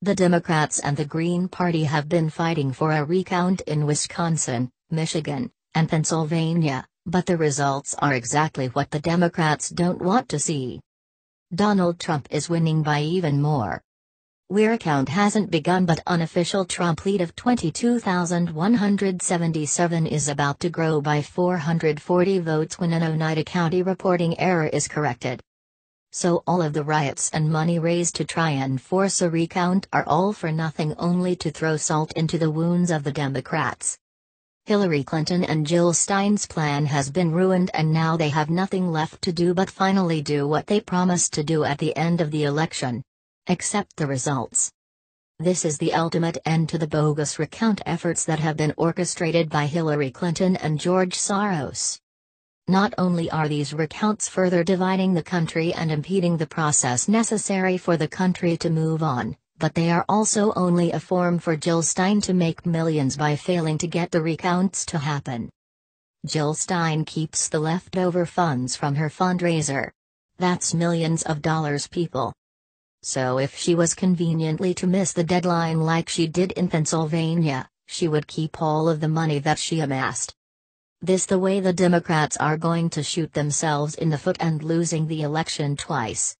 The Democrats and the Green Party have been fighting for a recount in Wisconsin, Michigan, and Pennsylvania, but the results are exactly what the Democrats don't want to see. Donald Trump is winning by even more. Weir count hasn't begun but unofficial Trump lead of 22,177 is about to grow by 440 votes when an Oneida County reporting error is corrected so all of the riots and money raised to try and force a recount are all for nothing only to throw salt into the wounds of the Democrats. Hillary Clinton and Jill Stein's plan has been ruined and now they have nothing left to do but finally do what they promised to do at the end of the election. Accept the results. This is the ultimate end to the bogus recount efforts that have been orchestrated by Hillary Clinton and George Soros. Not only are these recounts further dividing the country and impeding the process necessary for the country to move on, but they are also only a form for Jill Stein to make millions by failing to get the recounts to happen. Jill Stein keeps the leftover funds from her fundraiser. That's millions of dollars, people. So if she was conveniently to miss the deadline like she did in Pennsylvania, she would keep all of the money that she amassed. This the way the Democrats are going to shoot themselves in the foot and losing the election twice.